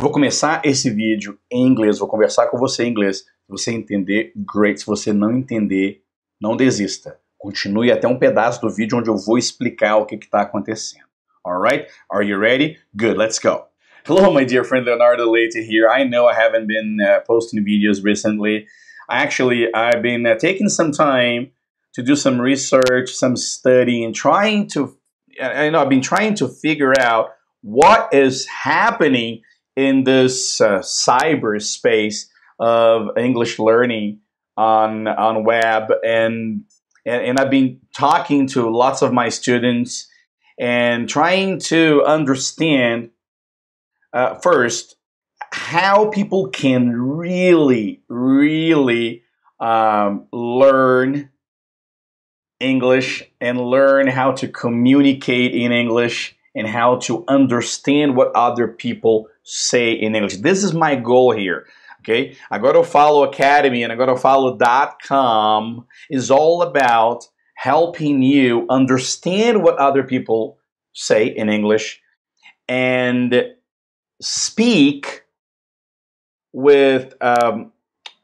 vou começar esse vídeo em inglês, vou conversar com você em inglês. Se você entender, great. Se você não entender, não desista. Continue até um pedaço do vídeo onde eu vou explicar o que está acontecendo. Alright? Are you ready? Good, let's go. Hello, my dear friend Leonardo Leite here. I know I haven't been uh, posting videos recently. Actually, I've been uh, taking some time to do some research, some study, and trying to, you know, I've been trying to figure out what is happening in this uh, space of English learning on on web and, and and I've been talking to lots of my students and trying to understand uh, first how people can really really um, learn English and learn how to communicate in English and how to understand what other people say in English. This is my goal here. Okay, agora eu falo academy and agora eu falo .com is all about helping you understand what other people say in English and speak with um,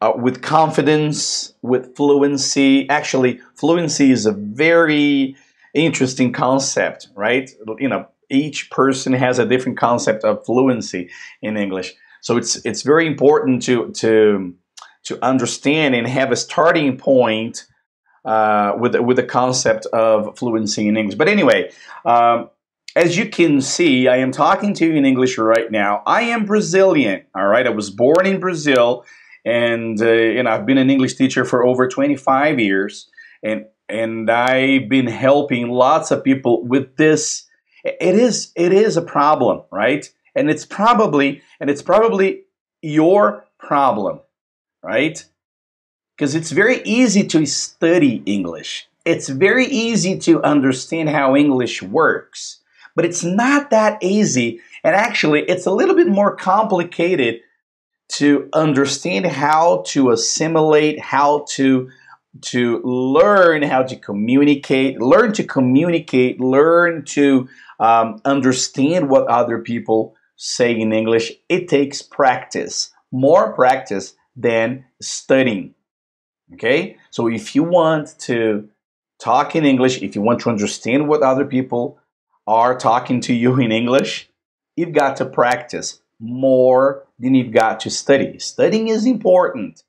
uh, with confidence, with fluency. Actually, fluency is a very interesting concept, right? You know, each person has a different concept of fluency in English. So it's it's very important to to to understand and have a starting point uh, with with the concept of fluency in English. But anyway, um, as you can see, I am talking to you in English right now. I am Brazilian. All right, I was born in Brazil, and uh, and I've been an English teacher for over 25 years, and and I've been helping lots of people with this it is it is a problem, right? And it's probably and it's probably your problem, right? Because it's very easy to study English. It's very easy to understand how English works, but it's not that easy. And actually, it's a little bit more complicated to understand how to assimilate, how to to learn how to communicate, learn to communicate, learn to um, understand what other people say in English. It takes practice, more practice than studying. Okay? So if you want to talk in English, if you want to understand what other people are talking to you in English, you've got to practice more than you've got to study. Studying is important.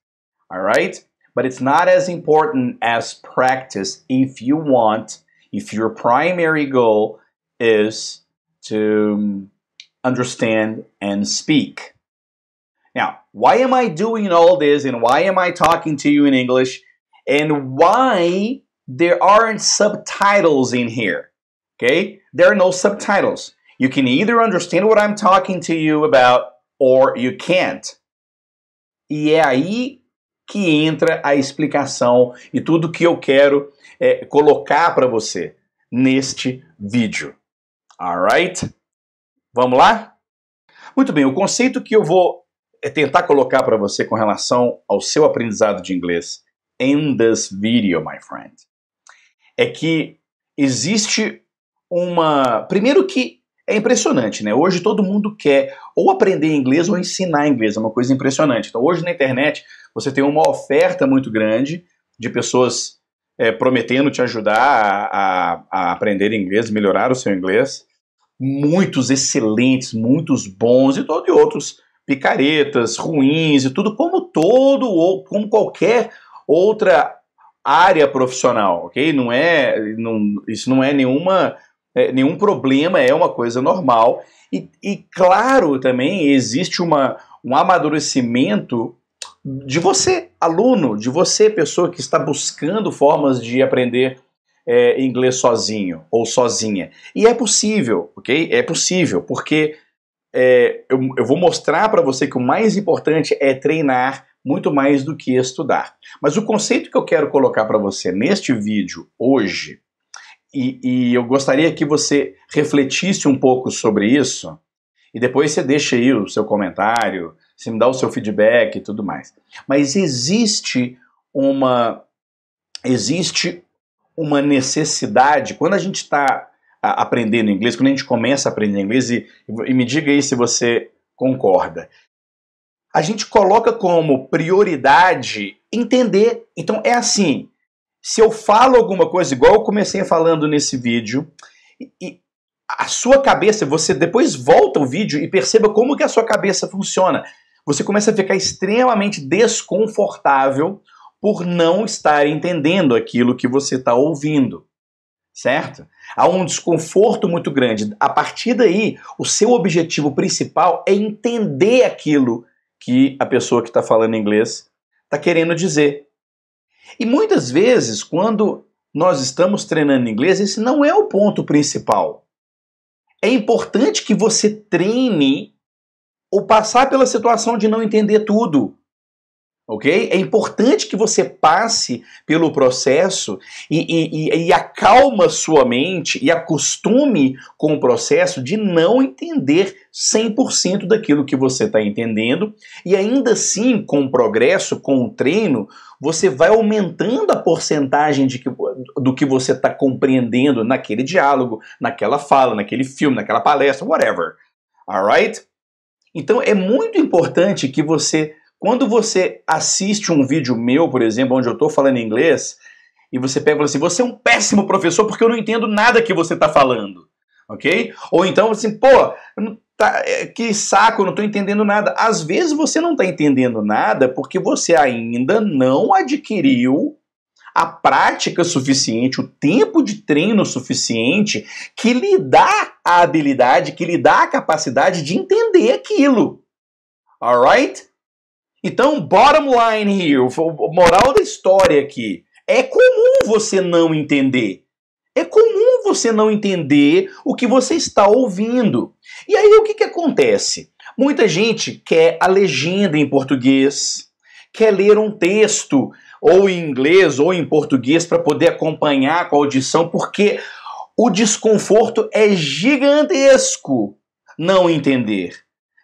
All right? but it's not as important as practice if you want, if your primary goal is to understand and speak. Now, why am I doing all this and why am I talking to you in English and why there aren't subtitles in here? Okay, there are no subtitles. You can either understand what I'm talking to you about or you can't. E aí que entra a explicação e tudo que eu quero é, colocar para você neste vídeo. Alright? Vamos lá? Muito bem, o conceito que eu vou é, tentar colocar para você com relação ao seu aprendizado de inglês in this video, my friend, é que existe uma. Primeiro que é impressionante, né? Hoje todo mundo quer ou aprender inglês ou ensinar inglês, é uma coisa impressionante. Então hoje na internet você tem uma oferta muito grande de pessoas é, prometendo te ajudar a, a, a aprender inglês, melhorar o seu inglês. Muitos excelentes, muitos bons e todos outros picaretas, ruins e tudo, como todo ou como qualquer outra área profissional, ok? Não é, não, isso não é nenhuma é, nenhum problema, é uma coisa normal. E, e claro, também existe uma, um amadurecimento de você, aluno, de você, pessoa que está buscando formas de aprender é, inglês sozinho ou sozinha. E é possível, ok? É possível, porque é, eu, eu vou mostrar para você que o mais importante é treinar muito mais do que estudar. Mas o conceito que eu quero colocar para você neste vídeo hoje, e, e eu gostaria que você refletisse um pouco sobre isso, e depois você deixa aí o seu comentário, você me dá o seu feedback e tudo mais. Mas existe uma existe uma necessidade quando a gente está aprendendo inglês, quando a gente começa a aprender inglês e, e me diga aí se você concorda. A gente coloca como prioridade entender. Então é assim, se eu falo alguma coisa igual eu comecei falando nesse vídeo, e, e a sua cabeça, você depois volta o vídeo e perceba como que a sua cabeça funciona você começa a ficar extremamente desconfortável por não estar entendendo aquilo que você está ouvindo, certo? Há um desconforto muito grande. A partir daí, o seu objetivo principal é entender aquilo que a pessoa que está falando inglês está querendo dizer. E muitas vezes, quando nós estamos treinando inglês, esse não é o ponto principal. É importante que você treine ou passar pela situação de não entender tudo. Ok? É importante que você passe pelo processo e, e, e acalma sua mente e acostume com o processo de não entender 100% daquilo que você está entendendo. E ainda assim, com o progresso, com o treino, você vai aumentando a porcentagem de que, do que você está compreendendo naquele diálogo, naquela fala, naquele filme, naquela palestra, whatever. Alright? Então é muito importante que você, quando você assiste um vídeo meu, por exemplo, onde eu estou falando inglês, e você pega e fala assim: você é um péssimo professor porque eu não entendo nada que você está falando. Ok? Ou então assim, pô, tá, é, que saco, eu não estou entendendo nada. Às vezes você não está entendendo nada porque você ainda não adquiriu a prática suficiente, o tempo de treino suficiente que lhe dá a habilidade, que lhe dá a capacidade de entender aquilo. Alright? Então, bottom line here, o moral da história aqui. É comum você não entender. É comum você não entender o que você está ouvindo. E aí o que, que acontece? Muita gente quer a legenda em português quer ler um texto, ou em inglês ou em português, para poder acompanhar com a audição, porque o desconforto é gigantesco não entender,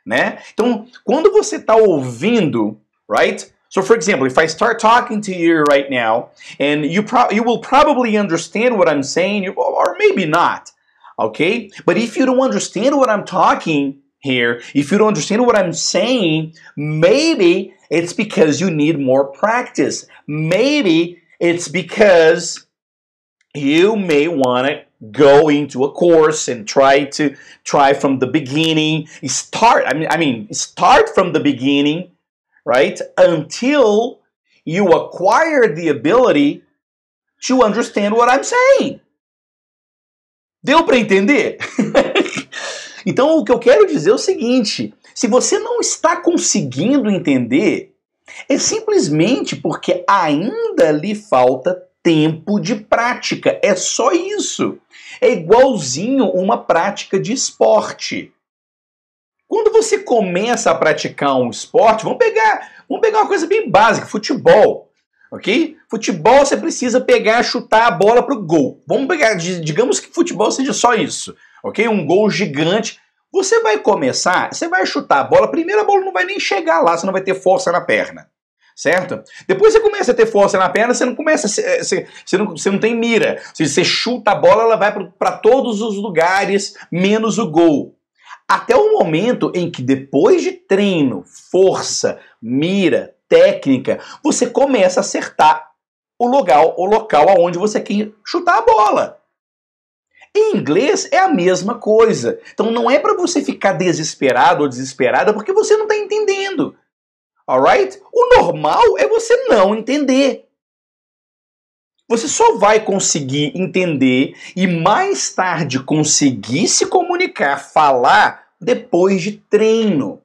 né? Então, quando você está ouvindo, right? So, for example, if I start talking to you right now, and you you will probably understand what I'm saying, or maybe not, okay? But if you don't understand what I'm talking here, if you don't understand what I'm saying, maybe It's because you need more practice. Maybe it's because you may want to go into a course and try to try from the beginning. Start, I mean, I mean, start from the beginning, right? Until you acquire the ability to understand what I'm saying. Deu para entender? então, o que eu quero dizer é o seguinte: Se você não está conseguindo entender, é simplesmente porque ainda lhe falta tempo de prática. É só isso. É igualzinho uma prática de esporte. Quando você começa a praticar um esporte, vamos pegar, vamos pegar uma coisa bem básica, futebol. Ok? Futebol você precisa pegar, chutar a bola para o gol. Vamos pegar, digamos que futebol seja só isso. Ok? Um gol gigante você vai começar, você vai chutar a bola, primeiro a bola não vai nem chegar lá, você não vai ter força na perna. Certo? Depois você começa a ter força na perna, você não começa, eh, você, você, não, você não tem mira. Você, você chuta a bola, ela vai para todos os lugares, menos o gol. Até o momento em que, depois de treino, força, mira, técnica, você começa a acertar o local, o local aonde você quer chutar a bola. Em inglês é a mesma coisa. Então não é para você ficar desesperado ou desesperada porque você não está entendendo. Alright? O normal é você não entender. Você só vai conseguir entender e mais tarde conseguir se comunicar, falar, depois de treino.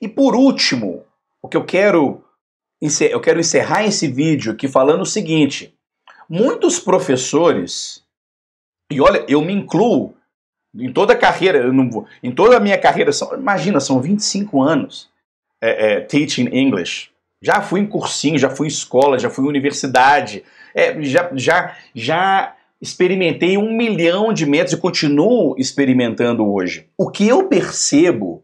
E por último, o que eu quero, eu quero encerrar esse vídeo aqui falando o seguinte: muitos professores e olha, eu me incluo em toda a carreira, eu não em toda a minha carreira, são, imagina, são 25 anos é, é, teaching English. Já fui em cursinho, já fui em escola, já fui em universidade, é, já, já, já experimentei um milhão de métodos e continuo experimentando hoje. O que eu percebo,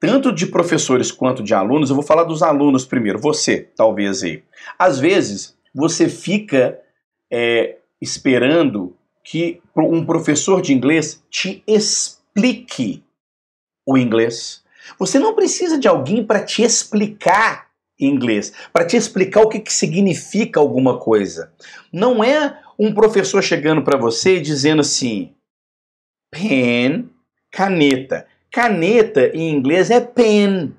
tanto de professores quanto de alunos, eu vou falar dos alunos primeiro, você, talvez aí. Às vezes, você fica é, esperando que um professor de inglês te explique o inglês. Você não precisa de alguém para te explicar inglês, para te explicar o que, que significa alguma coisa. Não é um professor chegando para você e dizendo assim: pen, caneta. Caneta em inglês é pen.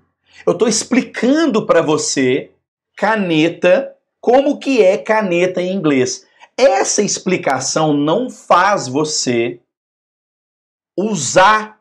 Eu estou explicando para você caneta, como que é caneta em inglês. Essa explicação não faz você usar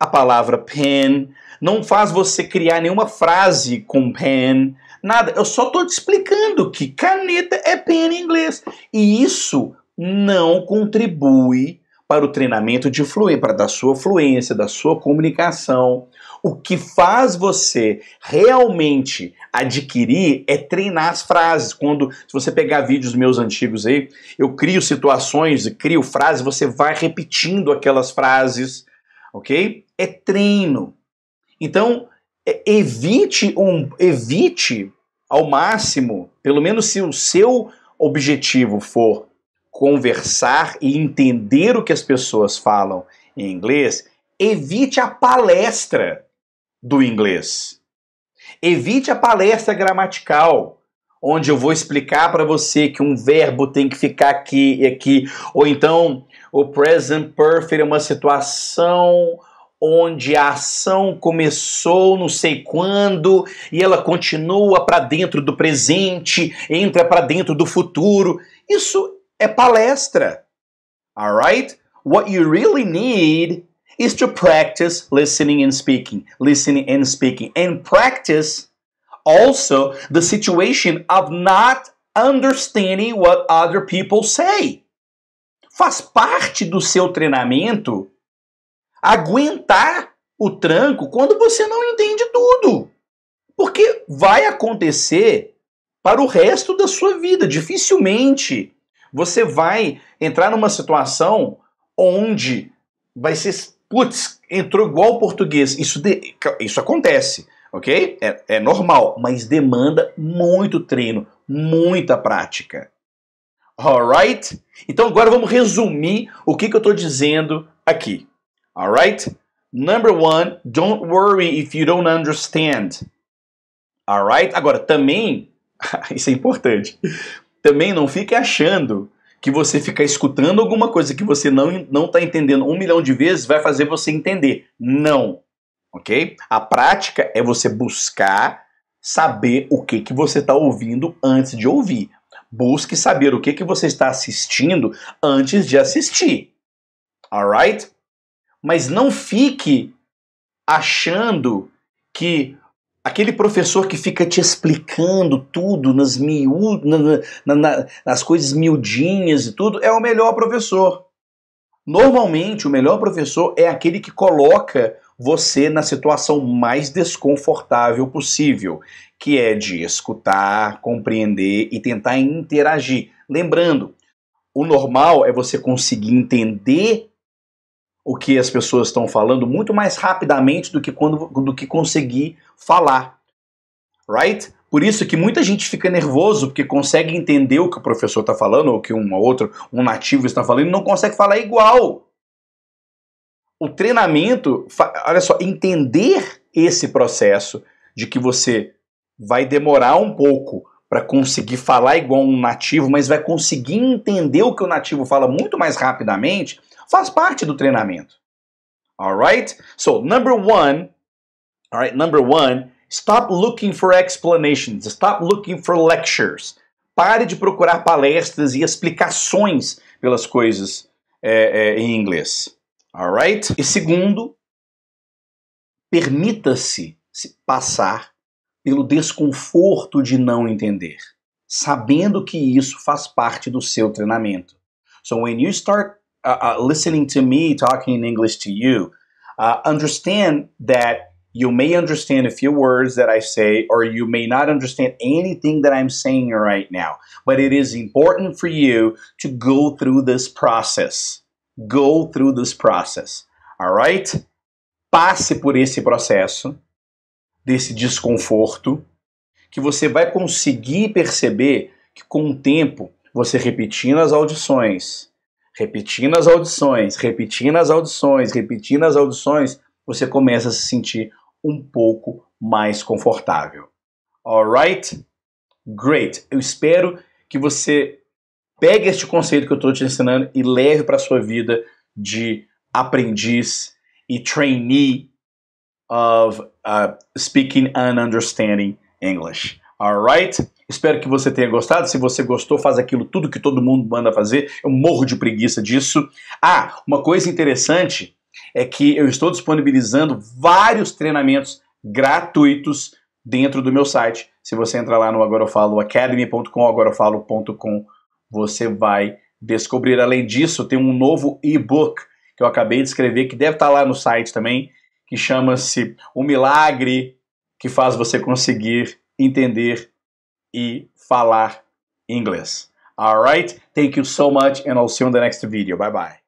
a palavra pen, não faz você criar nenhuma frase com pen, nada. Eu só estou te explicando que caneta é pen em inglês. E isso não contribui para o treinamento de fluência, para da sua fluência, da sua comunicação. O que faz você realmente adquirir é treinar as frases. Quando, se você pegar vídeos meus antigos aí, eu crio situações, crio frases, você vai repetindo aquelas frases, ok? É treino. Então, é, evite, um, evite ao máximo, pelo menos se o seu objetivo for conversar e entender o que as pessoas falam em inglês, evite a palestra do inglês. Evite a palestra gramatical, onde eu vou explicar para você que um verbo tem que ficar aqui e aqui, ou então o present perfect é uma situação onde a ação começou não sei quando e ela continua para dentro do presente, entra para dentro do futuro. Isso é palestra. All right? What you really need is to practice listening and speaking, listening and speaking, and practice also the situation of not understanding what other people say. Faz parte do seu treinamento aguentar o tranco quando você não entende tudo. Porque vai acontecer para o resto da sua vida. Dificilmente você vai entrar numa situação onde vai ser putz, entrou igual o português. Isso, de, isso acontece, ok? É, é normal, mas demanda muito treino, muita prática. Alright? Então agora vamos resumir o que, que eu estou dizendo aqui. Alright? Number one, don't worry if you don't understand. Alright? Agora, também, isso é importante, também não fique achando que você ficar escutando alguma coisa que você não não está entendendo um milhão de vezes vai fazer você entender. Não, ok? A prática é você buscar saber o que que você está ouvindo antes de ouvir. Busque saber o que que você está assistindo antes de assistir. Alright? Mas não fique achando que Aquele professor que fica te explicando tudo nas, miú, na, na, na, nas coisas miudinhas e tudo é o melhor professor. Normalmente, o melhor professor é aquele que coloca você na situação mais desconfortável possível, que é de escutar, compreender e tentar interagir. Lembrando, o normal é você conseguir entender o que as pessoas estão falando muito mais rapidamente do que quando do que conseguir falar. Right? Por isso que muita gente fica nervoso porque consegue entender o que o professor está falando ou que um outro, um nativo está falando e não consegue falar igual. O treinamento, olha só, entender esse processo de que você vai demorar um pouco para conseguir falar igual um nativo, mas vai conseguir entender o que o nativo fala muito mais rapidamente, Faz parte do treinamento. Alright? So, number one, alright, number one, stop looking for explanations, stop looking for lectures. Pare de procurar palestras e explicações pelas coisas é, é, em inglês. Alright? E segundo, permita-se passar pelo desconforto de não entender, sabendo que isso faz parte do seu treinamento. So when you start Uh, uh, listening to me talking in English to you, uh, understand that you may understand a few words that I say, or you may not understand anything that I'm saying right now. But it is important for you to go through this process. Go through this process. All right? Passe por esse processo, desse desconforto, que você vai conseguir perceber que com o tempo, você repetindo as audições, repetindo as audições, repetindo as audições, repetindo as audições, você começa a se sentir um pouco mais confortável. Alright? Great! Eu espero que você pegue este conceito que eu estou te ensinando e leve para a sua vida de aprendiz e trainee of uh, speaking and understanding English. Alright? Espero que você tenha gostado. Se você gostou, faz aquilo tudo que todo mundo manda fazer. Eu morro de preguiça disso. Ah, uma coisa interessante é que eu estou disponibilizando vários treinamentos gratuitos dentro do meu site. Se você entrar lá no agora eu academy.com, você vai descobrir. Além disso, tem um novo e-book que eu acabei de escrever que deve estar tá lá no site também, que chama-se O Milagre que faz você conseguir entender e falar inglês. Alright? Thank you so much and I'll see you in the next video. Bye bye.